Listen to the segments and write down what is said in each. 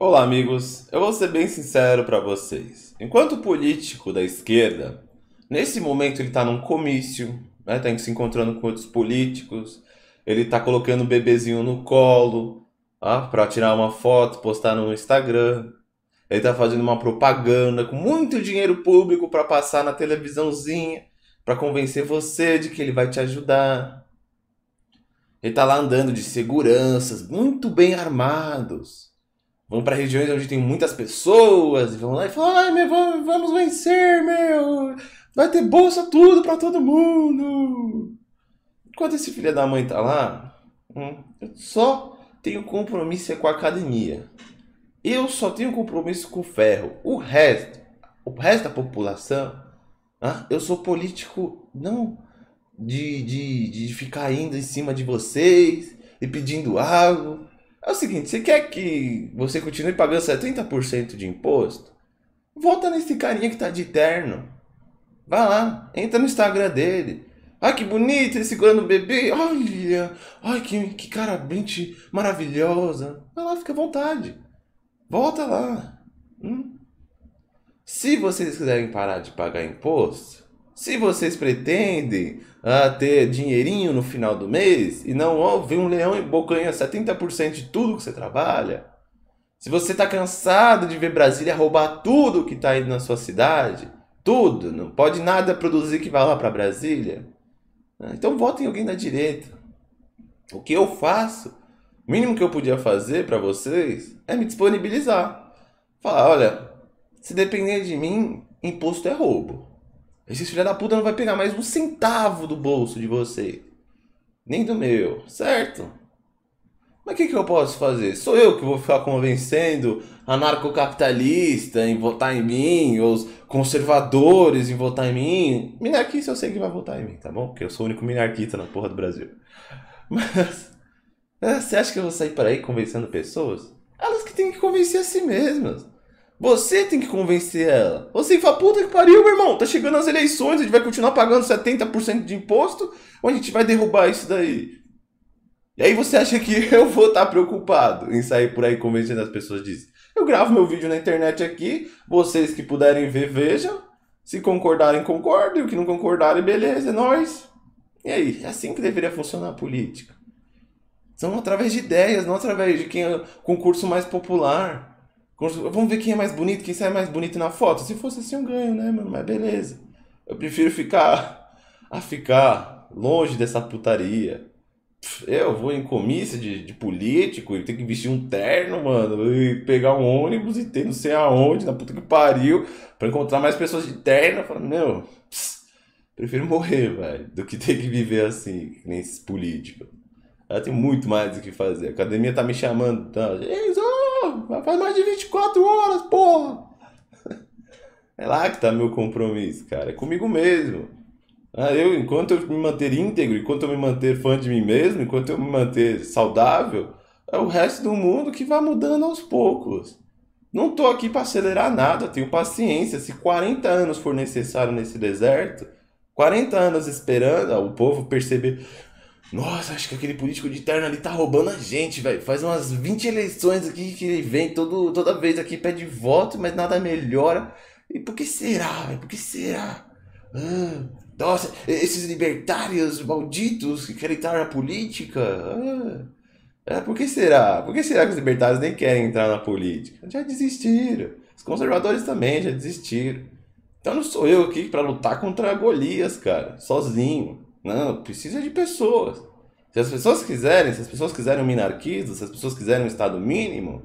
Olá, amigos. Eu vou ser bem sincero para vocês. Enquanto político da esquerda, nesse momento ele está num comício, né? Tá se encontrando com outros políticos, ele está colocando o bebezinho no colo, ah, tá? para tirar uma foto, postar no Instagram. Ele está fazendo uma propaganda com muito dinheiro público para passar na televisãozinha, para convencer você de que ele vai te ajudar. Ele está lá andando de seguranças, muito bem armados. Vão para regiões onde tem muitas pessoas e vão lá e falam: ai, meu, vamos, vencer, meu! Vai ter bolsa tudo para todo mundo! Enquanto esse filho da mãe tá lá, hum, eu só tenho compromisso é com a academia. Eu só tenho compromisso com o ferro. O resto, o resto da população, ah, eu sou político não de, de, de ficar indo em cima de vocês e pedindo algo. É o seguinte, você quer que você continue pagando 70% de imposto? Volta nesse carinha que tá de terno. Vai lá, entra no Instagram dele. Ai, que bonito ele segurando o bebê. Olha, ai, que, que cara brinde maravilhosa. Vai lá, fica à vontade. Volta lá. Hum? Se vocês quiserem parar de pagar imposto, se vocês pretendem ah, ter dinheirinho no final do mês e não ouvir um leão e embocanha 70% de tudo que você trabalha, se você está cansado de ver Brasília roubar tudo que está indo na sua cidade, tudo, não pode nada produzir que vá lá para Brasília, ah, então votem alguém da direita. O que eu faço, o mínimo que eu podia fazer para vocês é me disponibilizar. Falar, olha, se depender de mim, imposto é roubo. Esses filho da puta não vai pegar mais um centavo do bolso de você. Nem do meu, certo? Mas o que, que eu posso fazer? Sou eu que vou ficar convencendo anarcocapitalista em votar em mim, ou os conservadores em votar em mim. Minarquista eu sei que vai votar em mim, tá bom? Porque eu sou o único minarquista na porra do Brasil. Mas né, você acha que eu vou sair por aí convencendo pessoas? Elas que têm que convencer a si mesmas. Você tem que convencer ela. Você fala, puta que pariu, meu irmão, tá chegando as eleições, a gente vai continuar pagando 70% de imposto ou a gente vai derrubar isso daí? E aí você acha que eu vou estar tá preocupado em sair por aí convencendo as pessoas disso? Eu gravo meu vídeo na internet aqui, vocês que puderem ver, vejam. Se concordarem, concordem, o que não concordarem, beleza, é nóis. E aí, é assim que deveria funcionar a política. São através de ideias, não através de quem é o concurso mais popular. Vamos ver quem é mais bonito, quem sai mais bonito na foto. Se fosse assim, eu ganho, né, mano? Mas beleza. Eu prefiro ficar a ficar longe dessa putaria. Eu vou em comício de, de político e ter que vestir um terno, mano, e pegar um ônibus e ter não sei aonde, na puta que pariu, para encontrar mais pessoas de terno. Eu falo, meu, pss, prefiro morrer, velho, do que ter que viver assim, que nem esses políticos. Ela tem muito mais o que fazer. A academia tá me chamando, tá? Ei, faz mais de 24 horas, porra! É lá que tá meu compromisso, cara. É comigo mesmo. Ah, eu, enquanto eu me manter íntegro, enquanto eu me manter fã de mim mesmo, enquanto eu me manter saudável, é o resto do mundo que vai mudando aos poucos. Não tô aqui para acelerar nada, tenho paciência. Se 40 anos for necessário nesse deserto, 40 anos esperando ah, o povo perceber, nossa, acho que aquele político de terno ali tá roubando a gente, velho. Faz umas 20 eleições aqui que ele vem todo, toda vez aqui, pede voto, mas nada melhora. E por que será, velho? Por que será? Ah, nossa, esses libertários malditos que querem entrar na política. Ah, é, por que será? Por que será que os libertários nem querem entrar na política? Já desistiram. Os conservadores também já desistiram. Então não sou eu aqui para lutar contra Golias, cara, sozinho. Não, precisa de pessoas. Se as pessoas quiserem, se as pessoas quiserem um minarquismo, se as pessoas quiserem um Estado mínimo,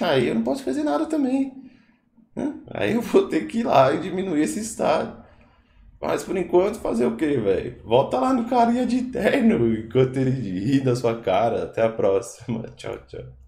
aí eu não posso fazer nada também. Né? Aí eu vou ter que ir lá e diminuir esse Estado. Mas por enquanto, fazer o quê, velho? Volta lá no carinha de terno enquanto ele ri da sua cara. Até a próxima. Tchau, tchau.